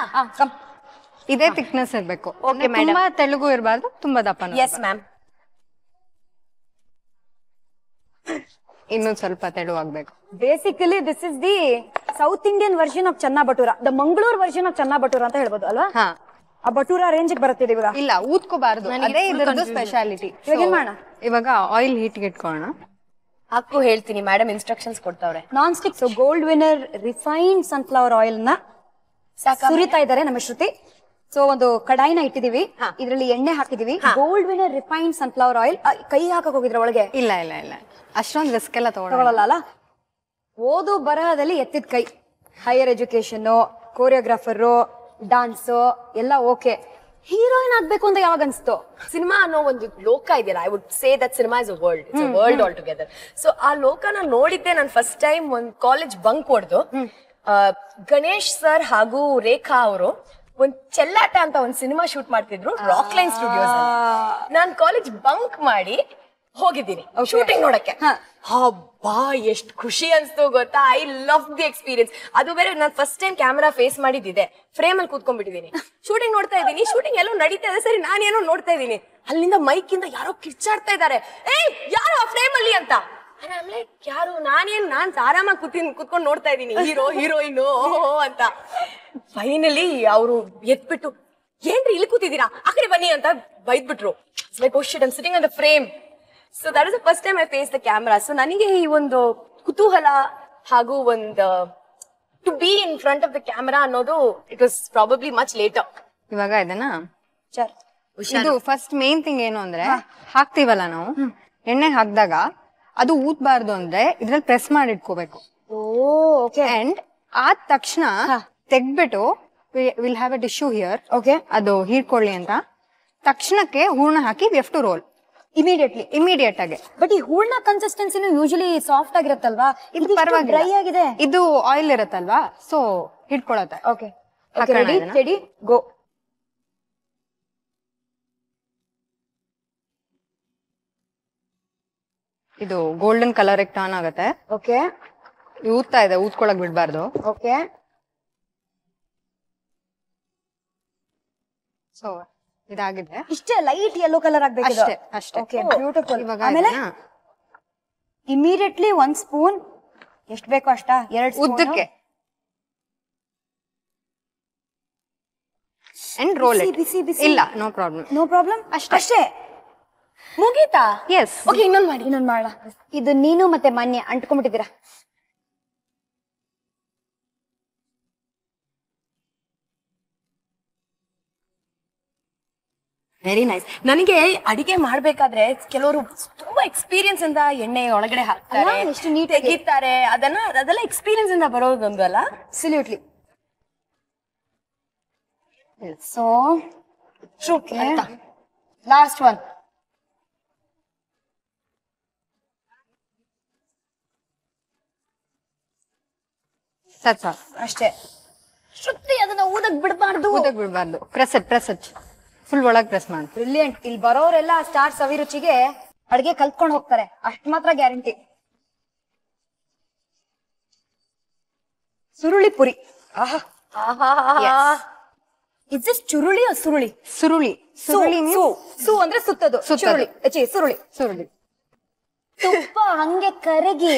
ಇದೇ ಥಿಕ್ನೆಸ್ ಇರಬೇಕು ಓಕೆ ತುಂಬಾ ತೆಲುಗು ಇರಬಾರ್ದು ತುಂಬಾ ದಪ್ಪ ಎಸ್ ಮ್ಯಾಮ್ ಇನ್ನೊಂದು ಸ್ವಲ್ಪ ತೆಳುವಾಗ್ಬೇಕು basically this is the South Indian version of chana bhatura the Mangaluru version of chana bhatura ಅಂತ ಹೇಳ್ಬೋದು ಅಲ್ವಾ ಆ ಬಟೂರ ರೇಂಜ್ ಬರುತ್ತೆ ಇವಾಗ ಇಲ್ಲ ಊದ್ಕೋಬಾರ್ದು ಅದೇ ಇದರದ್ದು ಸ್ಪೆಷಾಲಿಟಿ ಇವಾಗ ಏನ್ ಮಾಡೋಣ ಇವಾಗ ಆಯಿಲ್ ಹೀಟ್ ಇಟ್ಕೊಳ್ಳೋಣ ಹಾಕು ಹೇಳ್ತೀನಿ ಮೇಡಮ್ ಇನ್ಸ್ಟ್ರಕ್ಷನ್ಸ್ ಕೊಡ್ತಾವ್ರೆ non stick so Gold Winner refined sunflower oil ನ ಸುರಿತಾ ಇದಾರೆ ನಮ್ಮ ಶ್ರುತಿ ಸೊ ಒಂದು ಕಡಾಯಿನ ಇಟ್ಟಿದೀವಿ ಇದರಲ್ಲಿ ಎಣ್ಣೆ ಹಾಕಿದೀವಿ Gold Winner refined sunflower oil ಕೈ ಹಾಕಕ್ ಹೋಗಿದ್ರೆ ಒಳಗೆ ಇಲ್ಲ ಇಲ್ಲ ಇಲ್ಲ ಅಷ್ಟೊಂದು ರಿಸ್ಕ್ ಎಲ್ಲ ತಗೊಳ್ಳಲ್ಲ ಓದು ಬರಹದಲ್ಲಿ ಎತ್ತಿದ ಕೈ ಹೈಯರ್ ಎಜುಕೇಶನ್ ಕೋರಿಯೋಗ್ರಾಫರು ಡಾನ್ಸ್ ಎಲ್ಲ ಓಕೆ ಹೀರೋಯಿನ್ ಆಗ್ಬೇಕು ಅಂತ ಯಾವಾಗ ಅನ್ಸ್ತು ಸಿನಿಮಾ ಅನ್ನೋ ಒಂದು ಲೋಕ ಇದೆಯಲ್ಲ I would say that cinema is a world it's world all together so ಆ ಲೋಕನ ನೋಡಿದ್ದೆ ನಾನು ಫಸ್ಟ್ ಟೈಮ್ ಒಂದು ಕಾಲೇಜ್ ಬಂಕ್ ಹೊಡೆದು ಗಣೇಶ್ ಸರ್ ಹಾಗೂ ರೇಖಾ ಅವರು ಒಂದ್ ಚೆಲ್ಲಾಟ ಅಂತ ಒಂದು ಸಿನಿಮಾ ಶೂಟ್ ಮಾಡ್ತಿದ್ರು ರಾಕ್ ಲೈನ್ ಸ್ಟುಡಿಯೋಸ್ ನಾನು ಕಾಲೇಜ್ ಬಂಕ್ ಮಾಡಿ ಹೋಗಿದ್ದೀನಿ ಶೂಟಿಂಗ್ ನೋಡಕ್ಕೆ ಹಬ್ಬಾ ಎಷ್ಟು ಖುಷಿ ಅನ್ಸ್ತು ಗೊತ್ತಾ ಐ ಲವ್ ದಿ ಎಕ್ಸ್ಪೀರಿಯನ್ಸ್ ಅದು ಬೇರೆ ನಾನು ಫಸ್ಟ್ ಟೈಮ್ ಕ್ಯಾಮ್ರಾ ಫೇಸ್ ಮಾಡಿದ್ದಿದೆ ಫ್ರೇಮ್ ಅಲ್ಲಿ ಕೂತ್ಕೊಂಡ್ಬಿಟ್ಟಿದ್ದೀನಿ ಶೂಟಿಂಗ್ ನೋಡ್ತಾ ಇದ್ದೀನಿ ಶೂಟಿಂಗ್ ಎಲ್ಲೋ ನಡೀತಾ ಇದೆ ಸರಿ ನಾನೇನೋ ನೋಡ್ತಾ ಇದ್ದೀನಿ ಅಲ್ಲಿಂದ ಮೈಕ್ ಇಂದ ಯಾರೋ ಕಿಚ್ಚಾಡ್ತಾ ಇದ್ದಾರೆ ಏಯ್ ಯಾರು ಆ ಫ್ರೇಮ್ ಅಲ್ಲಿ ಅಂತ ಯಾರು ನಾನೇನ್ ನಾನ್ ಆರಾಮಾಗಿ ಕೂತಿನ್ ಕೂತ್ಕೊಂಡು ನೋಡ್ತಾ ಇದ್ದೀನಿ ಹೀರೋ ಹೀರೋಯಿನ್ ಅಂತ ಫೈನಲಿ ಅವರು ಎತ್ಬಿಟ್ಟು ಏನ್ರಿ ಇಲ್ಲಿ ಕೂತಿದ್ದೀರಾ ಆಕಡೆ ಬನ್ನಿ ಅಂತ ಬೈದ್ಬಿಟ್ರು like oh shit I'm frame so that is the first time I face the camera so ನನಗೆ ಈ ಒಂದು ಕುತೂಹಲ ಹಾಗೂ ಒಂದು to be in front of the camera ಅನ್ನೋದು it was probably much late ಇವಾಗ ಇದನ್ನ ಇದು ಫಸ್ಟ್ ಮೇನ್ ಥಿಂಗ್ ಏನು ಅಂದ್ರೆ ಹಾಕ್ತಿವಲ್ಲ ನಾವು ಎಣ್ಣೆ ಹಾಕಿದಾಗ ಅದು ಊದ್ಬಾರ್ದು ಅಂದ್ರೆ ಇದ್ರಲ್ಲಿ ಪ್ರೆಸ್ ಮಾಡಿ ಇಟ್ಕೋಬೇಕು ಅಂಡ್ ಆದ ತಕ್ಷಣ ತೆಗ್ಬಿಟ್ಟು will have a tissue here okay ಅದು ಹೀರ್ಕೊಳ್ಳಿ ಅಂತ ತಕ್ಷಣಕ್ಕೆ ಹೂರ್ಣ ಹಾಕಿ we to roll immediately immediate ಆಗಿ ಬಟ್ ಈ ಹೂಳ್ನ ಕನ್ಸಿಸ್ಟೆನ್ಸಿನೂ ಯೂಶಲಿ ಸಾಫ್ಟ್ ಆಗಿರುತ್ತಲ್ವಾ ಇದು ಪರವಾಗಿಲ್ಲ ಡ್ರೈ ಆಗಿದೆ ಇದು ಆಯಿಲ್ ಇರತ್ತಲ್ವಾ ಸೊ ಹಿಡ್ಕೊಳತ್ತೆ ಓಕೆ ರೆಡಿ ರೆಡಿ ಗೋ ಇದು ಗೋಲ್ಡನ್ ಕಲರ್ ಟರ್ನ್ ಆಗುತ್ತೆ ಓಕೆ ಊದ್ತಾ ಇದೆ ಊದ್ಕೊಳಕ್ ಬಿಡ್ಬಾರ್ದು ಓಕೆ ಸೊ ಇದಾಗಿದೆ ಇಷ್ಟೇ ಲೈಟ್ ಯೆಲ್ಲೋ ಕಲರ್ ಆಗ್ಬೇಕು ಅಷ್ಟೇ ಇಮಿಡಿಯೇಟ್ಲಿ ಒಂದ್ ಸ್ಪೂನ್ ಎಷ್ಟ್ ಬೇಕೋ ಅಷ್ಟ ಎರಡ್ ಉದ್ದಕ್ಕೆ ಅಂಡ್ ಇದು ನೀನು ಮತ್ತೆ ಮಾನ್ಯ ಅಂಟ್ಕೊಂಡ್ಬಿಟ್ಟಿದ್ದೀರಾ ವೆರಿ ನೈಸ್ ನನಗೆ ಅಡಿಗೆ ಮಾಡ್ಬೇಕಾದ್ರೆ ಕೆಲವರು ತುಂಬಾ ಎಕ್ಸ್ಪೀರಿಯನ್ಸ್ ಇಂದ ಎಣ್ಣೆ ಒಳಗಡೆ ಹಾಕ್ತಾರೆ ಎಷ್ಟು ನೀಟ್ ತೆಗಿತಾರೆ ಅದನ್ನ ಅದೆಲ್ಲ ಎಕ್ಸ್ಪೀರಿಯನ್ಸ್ ಇಂದ ಬರೋದೊಂದು ಅಲ್ಲ ಅಬ್ಸಲ್ಯೂಟ್ಲಿ ಸೊ ಲಾಸ್ಟ್ ಒನ್ ಸತ್ ಅಷ್ಟೇ ಶ್ರುತಿ ಅದನ್ನ ಊದಕ್ ಬಿಡಬಾರ್ದು ಊದಕ್ ಬಿಡಬಾರ್ದು ಪ್ರೆಸೆಟ್ ಪ್ರೆಸೆಟ್ ಫುಲ್ ಒಳಗ್ ಪ್ರೆಸ್ ಮಾಡು ಬ್ರಿಲಿಯಂಟ್ ಇಲ್ಲಿ ಬರೋರೆಲ್ಲ ಸ್ಟಾರ್ ಸವಿರುಚಿಗೆ ಅಡ್ಗೆ ಕಲ್ತ್ಕೊಂಡು ಹೋಗ್ತಾರೆ ಅಷ್ಟ್ ಮಾತ್ರ ಗ್ಯಾರಂಟಿ ಸುರುಳಿ ಪುರಿ ಆಹಾ ಇಸ್ ಚುರುಳಿ ಸುರುಳಿ ಸುರುಳಿ ಸುರುಳಿ ಸು ಅಂದ್ರೆ ಸುತ್ತದು ಸುರುಳಿ ಸುರುಳಿ ಸುರುಳಿ ತುಪ್ಪ ಹಂಗೆ ಕರಗಿ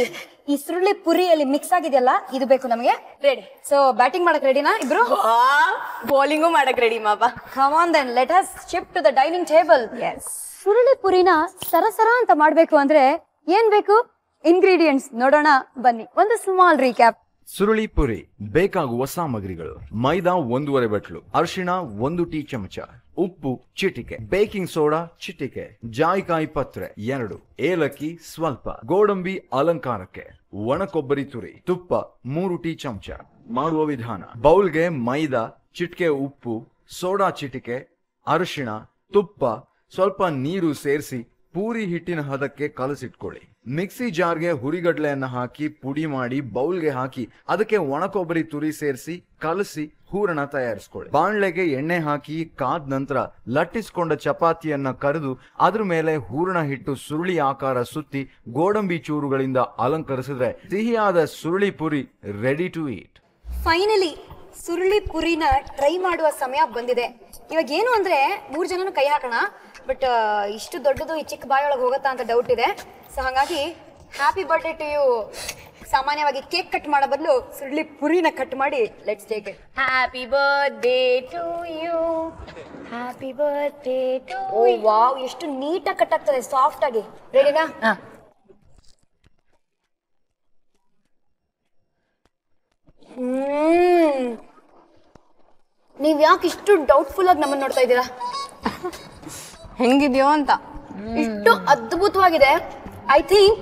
ಈ ಸುರುಳಿ ಪುರಿಯಲ್ಲಿ ಮಿಕ್ಸ್ ಆಗಿದೆಯಲ್ಲ ಇದು ಬೇಕು ನಮಗೆ ರೆಡಿ ಸೊ ಬ್ಯಾಟಿಂಗ್ ಮಾಡಕ್ ರೆಡಿನಾ ಇಬ್ರು ಬೌಲಿಂಗು ಮಾಡಕ್ ರೆಡಿ ಮಾಬಾ on then let us shift to the dining table ಸುರುಳಿ ಪುರಿನ ಸರಸರ ಅಂತ ಮಾಡ್ಬೇಕು ಅಂದ್ರೆ ಏನ್ ಬೇಕು ಇಂಗ್ರೀಡಿಯೆಂಟ್ಸ್ ನೋಡೋಣ ಬನ್ನಿ ಒಂದು ಸ್ಮಾಲ್ ರೀಕ್ಯಾಪ್ ಸುರುಳಿ ಪುರಿ ಬೇಕಾಗುವ ಸಾಮಗ್ರಿಗಳು ಮೈದಾ ಒಂದೂವರೆ ಬಟ್ಲು ಅರಿಶಿಣ ಒಂದು ಟೀ ಚಮಚ ಉಪ್ಪು ಚಿಟಿಕೆ ಬೇಕಿಂಗ್ ಸೋಡಾ ಚಿಟಿಕೆ ಜಾಯಿಕಾಯಿ ಪತ್ರೆ ಎರಡು ಏಲಕ್ಕಿ ಸ್ವಲ್ಪ ಗೋಡಂಬಿ ಅಲಂಕಾರಕ್ಕೆ ಒಣ ಕೊಬ್ಬರಿ ತುರಿ ತುಪ್ಪ ಮೂರು ಟೀ ಚಮಚ ಮಾಡುವ ವಿಧಾನ ಬೌಲ್ಗೆ ಮೈದಾ ಚಿಟಿಕೆ ಉಪ್ಪು ಸೋಡಾ ಚಿಟಿಕೆ ಅರಿಶಿಣ ತುಪ್ಪ ಸ್ವಲ್ಪ ನೀರು ಸೇರಿಸಿ ಪೂರಿ ಹಿಟ್ಟಿನ ಹದಕ್ಕೆ ಕಲಸಿಟ್ಕೊಳ್ಳಿ ಮಿಕ್ಸಿ ಜಾರ್ಗೆ ಹುರಿಗಡ್ಲೆಯನ್ನ ಹಾಕಿ ಪುಡಿ ಮಾಡಿ ಬೌಲ್ಗೆ ಹಾಕಿ ಅದಕ್ಕೆ ಒಣಕೊಬ್ಬರಿ ತುರಿ ಸೇರಿಸಿ ಕಲಸಿ ಹೂರಣ ತಯಾರಿಸ್ಕೊಳ್ಳಿ ಬಾಣಲೆಗೆ ಎಣ್ಣೆ ಹಾಕಿ ಕಾದ ನಂತರ ಲಟ್ಟಿಸ್ಕೊಂಡ ಚಪಾತಿಯನ್ನ ಕರೆದು ಅದ್ರ ಮೇಲೆ ಹೂರಣ ಹಿಟ್ಟು ಸುರುಳಿ ಆಕಾರ ಸುತ್ತಿ ಗೋಡಂಬಿ ಚೂರುಗಳಿಂದ ಅಲಂಕರಿಸಿದ್ರೆ ಸಿಹಿಯಾದ ಸುರುಳಿ puri ready to eat finally ಸುರುಳಿ ಪುರಿನ ಟ್ರೈ ಮಾಡುವ ಸಮಯ ಬಂದಿದೆ ಇವಾಗ ಏನು ಅಂದ್ರೆ ಮೂರ್ ಜನನು ಕೈ ಹಾಕೋಣ ಬಟ್ uh, ಇಷ್ಟು ದೊಡ್ಡದು ಈ ಚಿಕ್ಕ ಬಾಯೊಳಗೆ ಹೋಗುತ್ತಾ ಅಂತ ಡೌಟ್ ಇದೆ ಸೊ ಹಾಗಾಗಿ ಹ್ಯಾಪಿ ಬರ್ಡೇ ಟು ಯು ಸಾಮಾನ್ಯವಾಗಿ ಕೇಕ್ ಕಟ್ ಮಾಡೋ ಬದಲು ಸುಳ್ಳಿ ಪುರಿನ ಕಟ್ ಮಾಡಿ let's take it happy birthday to you happy birthday to oh wow ಎಷ್ಟು ನೀಟಾಗಿ ಕಟ್ ಆಗ್ತದೆ ಸಾಫ್ಟ್ ಆಗಿ ರೆಡಿನಾ ನೀವು ಯಾಕೆ ಇಷ್ಟು ಡೌಟ್ಫುಲ್ ಆಗಿ ನಮ್ಮನ್ನ ನೋಡ್ತಾ ಇದ್ದೀರಾ ಹೆಂಗಿದೆಯೋ ಅಂತ ಇಷ್ಟು ಅದ್ಭುತವಾಗಿದೆ I think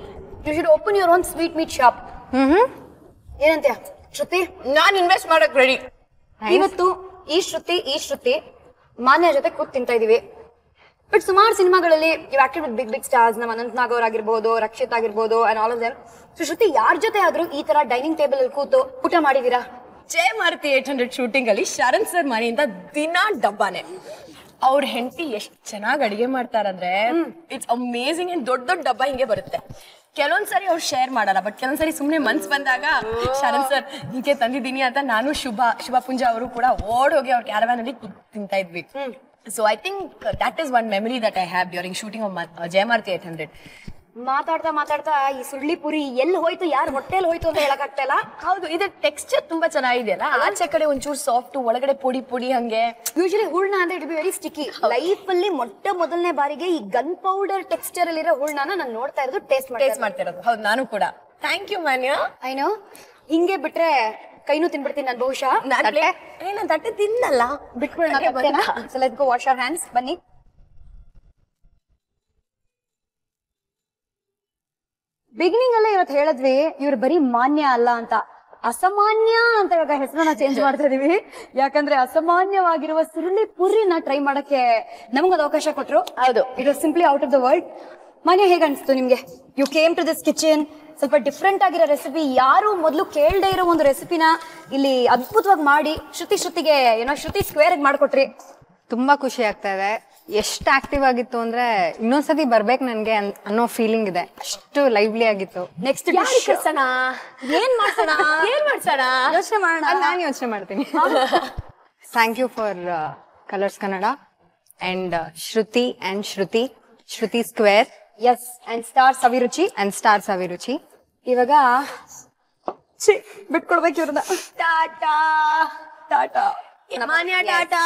you should open your own sweet meat shop hmm ಏನಂತೆ ಶ್ರುತಿ ನಾನು ಇನ್ವೆಸ್ಟ್ ಮಾಡಕ್ ರೆಡಿ ಇವತ್ತು ಈ ಶ್ರುತಿ ಈ ಶ್ರುತಿ ಮಾನ್ಯ ಜೊತೆ ಕೂತ್ ತಿಂತಾ ಇದೀವಿ ಬಟ್ ಸುಮಾರು ಸಿನಿಮಾಗಳಲ್ಲಿ you acted with big big stars ನಮ್ಮ ಅನಂತ್ ನಾಗ್ ಅವ್ರ ಆಗಿರ್ಬೋದು ರಕ್ಷಿತ್ ಆಗಿರ್ಬೋದು and all of them so Shruti ಯಾರ ಜೊತೆ ಆದ್ರೂ ಈ ತರ ಡೈನಿಂಗ್ ಟೇಬಲ್ ಅಲ್ಲಿ ಕೂತು ಊಟ ಮಾಡಿದೀರಾ Jai Maruthi eight hundred shooting ಅಲ್ಲಿ ಶರಣ್ ಸರ್ ಮನೆಯಿಂದ ದಿನ ಡಬ್ಬಾನೆ ಅವ್ರ ಹೆಂಡತಿ ಎಷ್ಟ್ ಚೆನ್ನಾಗಿ ಅಡಿಗೆ ಮಾಡ್ತಾರಂದ್ರೆ ಇಟ್ಸ್ ಅಮೇಸಿಂಗ್ ಅಂಡ್ ದೊಡ್ಡ ದೊಡ್ಡ ಡಬ್ಬ ಹಿಂಗೆ ಬರುತ್ತೆ ಕೆಲವೊಂದ್ಸರಿ ಅವ್ರು ಶೇರ್ ಮಾಡಲ್ಲ ಬಟ್ ಕೆಲವೊಂದ್ಸರಿ ಸುಮ್ಮನೆ ಮನ್ಸ್ ಬಂದಾಗ ಶರಣ್ ಸರ್ ಹೀಗೆ ತಂದಿದ್ದೀನಿ ಅಂತ ನಾನು ಶುಭ ಶುಭ ಪುಂಜ ಅವರು ಕೂಡ ಓಡ್ ಹೋಗಿ ಅವ್ರ ಕ್ಯಾರವಾನ್ ಅಲ್ಲಿ ತಿಂತಾ ಇದ್ವಿ so I think that is one memory that I have during shooting Jai Maruthi eight hundred ಮಾತಾಡ್ತಾ ಮಾತಾಡ್ತಾ ಈ ಸುಳ್ಳಿ ಪುರಿ ಎಲ್ಲಿ ಹೋಯ್ತು ಯಾರು ಹೊಟ್ಟೆಲ್ ಹೋಯ್ತು ಅಂತ ಹೇಳಕ್ ಆಗ್ತಾ ಇಲ್ಲ ಹೌದು ಇದ್ರ ಟೆಕ್ಸ್ಚರ್ ತುಂಬಾ ಚೆನ್ನಾಗಿದೆಯಲ್ಲ ಆಚೆ ಕಡೆ ಒಂಚೂರು ಸಾಫ್ಟ್ ಒಳಗಡೆ ಪುಡಿ ಪುಡಿ ಹಂಗೆ ಯೂಶಲಿ ಹೂರ್ಣ ಅಂದ್ರೆ it be very sticky life ಅಲ್ಲಿ ಮೊಟ್ಟ ಮೊದಲನೇ ಬಾರಿಗೆ ಈ ಗನ್ ಪೌಡರ್ ಟೆಕ್ಸ್ಚರ್ ಅಲ್ಲಿರೋ ಹೂರ್ಣನ ನಾನು ನೋಡ್ತಾ ಇರೋದು ಟೇಸ್ಟ್ ಟೇಸ್ಟ್ ಮಾಡ್ತಾ ಇರೋದು ಹೌದು ನಾನು ಕೂಡ ಥ್ಯಾಂಕ್ ಯು ಮಾನ್ಯ ಐನೋ ಹಿಂಗೆ ಬಿಟ್ರೆ ಕೈನೂ ತಿನ್ಬಿಡ್ತೀನಿ ನಾನು ಬಹುಶಃ ತಟ್ಟೆ ತಿನ್ನಲ್ಲ ಬಿಟ್ಬಿಡೋಣ ಹ್ಯಾಂಡ್ಸ್ ಬನ್ನಿ ಬಿಗಿನಿಂಗ್ ಅಲ್ಲೇ ಇವತ್ತು ಹೇಳಿದ್ವಿ ಇವ್ರು ಬರೀ ಮಾನ್ಯ ಅಲ್ಲ ಅಂತ ಅಸಾಮಾನ್ಯ ಅಂತ ಇವಾಗ ಹೆಸರನ್ನ ಚೇಂಜ್ ಮಾಡ್ತಾ ಇದೀವಿ ಯಾಕಂದ್ರೆ ಅಸಾಮಾನ್ಯವಾಗಿರುವ ಸುರುಳಿ ಪುರಿನ ಟ್ರೈ ಮಾಡಕ್ಕೆ ನಮಗೊಂದು ಅವಕಾಶ ಕೊಟ್ರು ಹೌದು it was simply out of the world ಮಾನ್ಯ ಹೇಗೆ ಅನಿಸ್ತು ನಿಮ್ಗೆ you came to this kitchen ಸ್ವಲ್ಪ ಡಿಫ್ರೆಂಟ್ ಆಗಿರೋ ರೆಸಿಪಿ ಯಾರು ಮೊದಲು ಕೇಳದೆ ಇರೋ ಒಂದು ರೆಸಿಪಿನ ಇಲ್ಲಿ ಅದ್ಭುತವಾಗಿ ಮಾಡಿ ಶ್ರುತಿ ಶ್ರುತಿಗೆ ಏನೋ ಶ್ರುತಿ ಸ್ಕ್ವೇರ್ ಮಾಡ್ಕೊಟ್ರಿ ತುಂಬಾ ಖುಷಿ ಆಗ್ತಾ ಇದೆ ಎಷ್ಟು ಆಕ್ಟಿವ್ ಆಗಿತ್ತು ಅಂದ್ರೆ ಇನ್ನೊಂದ್ಸತಿ ಬರ್ಬೇಕು ನನ್ಗೆ ಅನ್ನೋ ಫೀಲಿಂಗ್ ಇದೆ ಅಷ್ಟು ಲೈವ್ಲಿ ಆಗಿತ್ತು ನೆಕ್ಸ್ಟ್ ಮಾಡ್ಸೋಣ ಯೋಚನೆ ನಾನು ಯೋಚನೆ ಮಾಡ್ತೀನಿ thank you for Colors Kannada and Shruti and Shruti Shruti square S and stars Abhiruchi and stars Saviruchi ಇವಾಗ ಬಿಟ್ಕೊಡ್ಬೇಕು ಇವ್ರದ ಟಾಟಾ ಟಾಟಾ ಟಾಟಾ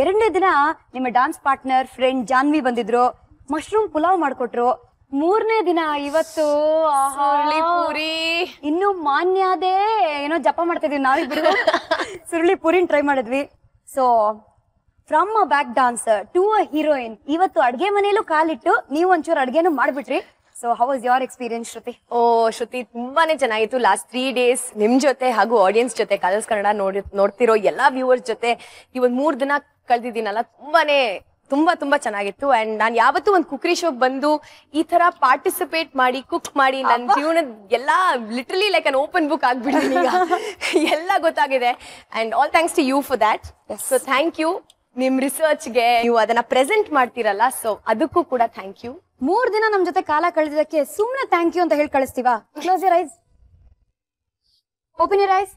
ಎರಡನೇ ದಿನ ನಿಮ್ಮ ಡಾನ್ಸ್ ಪಾರ್ಟ್ನರ್ ಫ್ರೆಂಡ್ ಜಾನ್ವಿ ಬಂದಿದ್ರು ಮಶ್ರೂಮ್ ಪುಲಾವ್ ಮಾಡ್ಕೊಟ್ರು ಮೂರನೇ ದಿನ ಇವತ್ತು ಆಹಾ, ಇನ್ನು ಮಾನ್ಯದೇ ಏನೋ ಜಪ ಮಾಡ್ತಿದೀವಿ ನಾವಿಬ್ರು ಸುರುಳಿ ಪುರಿ ಟ್ರೈ ಮಾಡಿದ್ವಿ so from a back dancer to a heroine ಇವತ್ತು ಅಡ್ಗೆ ಮನೆಯಲ್ಲೂ ಕಾಲಿಟ್ಟು ನೀವು ಒಂಚೂರು ಅಡ್ಗೆನೂ ಮಾಡ್ಬಿಟ್ರಿ so how was your experience Shruti oh Shruti ತುಂಬಾನೇ ಚೆನ್ನಾಗಿತ್ತು ಲಾಸ್ಟ್ ತ್ರೀ ಡೇಸ್ ನಿಮ್ ಜೊತೆ ಹಾಗೂ ಆಡಿಯನ್ಸ್ ಜೊತೆ ಕಲರ್ಸ್ ಕನ್ನಡ ನೋಡಿ ನೋಡ್ತಿರೋ ಎಲ್ಲಾ ವ್ಯೂವರ್ಸ್ ಜೊತೆ ಈ ಒಂದು ಮೂರು ದಿನ ಕಳೆದಿದ್ದೀನಲ್ಲ ತುಂಬಾನೇ ತುಂಬಾ ತುಂಬಾ ಚೆನ್ನಾಗಿತ್ತು ಅಂಡ್ ನಾನು ಯಾವತ್ತೂ ಒಂದು ಕುಕ್ರಿ ಶೋಗೆ ಬಂದು ಈ ತರ ಪಾರ್ಟಿಸಿಪೇಟ್ ಮಾಡಿ ಕುಕ್ ಮಾಡಿ ನನ್ನ ಜೀವನದ ಎಲ್ಲಾ literally like an open book ಆಗ್ಬಿಟ್ಟಿದ್ದೀನಿ ಈಗ ಎಲ್ಲ ಗೊತ್ತಾಗಿದೆ and all thanks to you for that so thank you ನಿಮ್ ರಿಸರ್ಚ್ಗೆ ನೀವು ಅದನ್ನ ಪ್ರೆಸೆಂಟ್ ಮಾಡ್ತೀರಲ್ಲ ಸೊ ಅದಕ್ಕೂ ಕೂಡ ಥ್ಯಾಂಕ್ ಯು ಮೂರ್ ದಿನ ನಮ್ ಜೊತೆ ಕಾಲ ಕಳೆದಕ್ಕೆ ಸುಮ್ನೆ ಥ್ಯಾಂಕ್ ಯು ಅಂತ ಹೇಳಿ ಕಳಿಸ್ತೀವಾ close your eyes open your eyes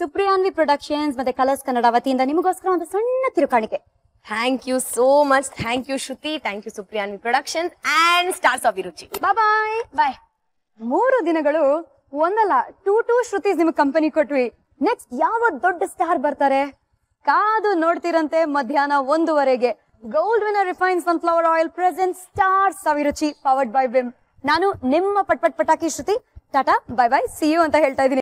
Supriyanvi productions ಮತ್ತೆ ಕಲರ್ಸ್ ಕನ್ನಡ ವತಿಯಿಂದ ನಿಮಗೋಸ್ಕರ ಒಂದು ಸಣ್ಣ ತಿರುಕಾಣಿಕೆ thank you so much thank you Shruti thank you Supriyanvi productions and stars of ಬಾ ಬಾಯ್ ಬಾಯ್ ಮೂರು ದಿನಗಳು ಒಂದಲ್ಲ ಟೂ ಟೂ ಶ್ರುತಿ ನಿಮಗೆ ಕಂಪನಿ ಕೊಟ್ವಿ ನೆಕ್ಸ್ಟ್ ಯಾವ ದೊಡ್ಡ ಸ್ಟಾರ್ ಬರ್ತಾರೆ ಕಾದು ನೋಡ್ತಿರಂತೆ ಮಧ್ಯಾಹ್ನ ಒಂದೂವರೆಗೆ Gold Winner refine sunflower oil present star Saviruchi powered by Vim ನಾನು ನಿಮ್ಮ ಪಟ್ ಪಟ್ ಪಟಾಕಿ ಶ್ರುತಿ ಟಾಟಾ ಬೈ ಬೈ ಸಿ ಯು ಅಂತ ಹೇಳ್ತಾ ಇದ್ದೀನಿ